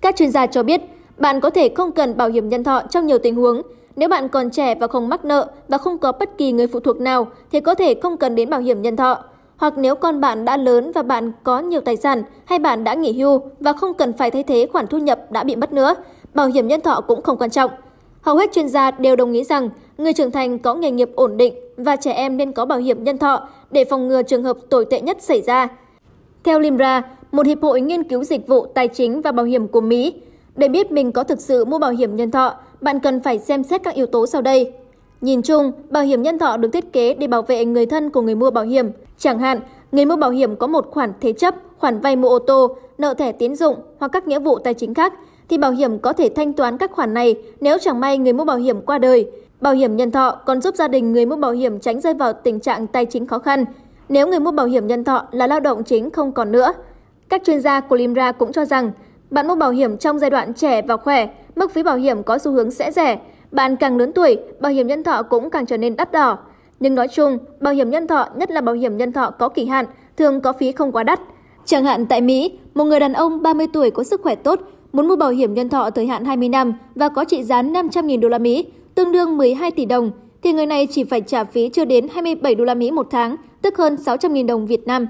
Các chuyên gia cho biết, bạn có thể không cần bảo hiểm nhân thọ trong nhiều tình huống. Nếu bạn còn trẻ và không mắc nợ và không có bất kỳ người phụ thuộc nào thì có thể không cần đến bảo hiểm nhân thọ. Hoặc nếu con bạn đã lớn và bạn có nhiều tài sản hay bạn đã nghỉ hưu và không cần phải thay thế khoản thu nhập đã bị mất nữa, bảo hiểm nhân thọ cũng không quan trọng. Hầu hết chuyên gia đều đồng ý rằng người trưởng thành có nghề nghiệp ổn định và trẻ em nên có bảo hiểm nhân thọ để phòng ngừa trường hợp tồi tệ nhất xảy ra. Theo Limra, một hiệp hội nghiên cứu dịch vụ tài chính và bảo hiểm của Mỹ. Để biết mình có thực sự mua bảo hiểm nhân thọ, bạn cần phải xem xét các yếu tố sau đây. Nhìn chung, bảo hiểm nhân thọ được thiết kế để bảo vệ người thân của người mua bảo hiểm. Chẳng hạn, người mua bảo hiểm có một khoản thế chấp, khoản vay mua ô tô, nợ thẻ tín dụng hoặc các nghĩa vụ tài chính khác, thì bảo hiểm có thể thanh toán các khoản này nếu chẳng may người mua bảo hiểm qua đời. Bảo hiểm nhân thọ còn giúp gia đình người mua bảo hiểm tránh rơi vào tình trạng tài chính khó khăn nếu người mua bảo hiểm nhân thọ là lao động chính không còn nữa. Các chuyên gia của Limra cũng cho rằng, bạn mua bảo hiểm trong giai đoạn trẻ và khỏe, mức phí bảo hiểm có xu hướng sẽ rẻ. Bạn càng lớn tuổi, bảo hiểm nhân thọ cũng càng trở nên đắt đỏ. Nhưng nói chung, bảo hiểm nhân thọ, nhất là bảo hiểm nhân thọ có kỳ hạn, thường có phí không quá đắt. Chẳng hạn tại Mỹ, một người đàn ông 30 tuổi có sức khỏe tốt muốn mua bảo hiểm nhân thọ thời hạn 20 năm và có trị giá 500.000 đô la Mỹ, tương đương 12 tỷ đồng, thì người này chỉ phải trả phí chưa đến 27 đô la Mỹ một tháng, tức hơn 600.000 đồng Việt Nam.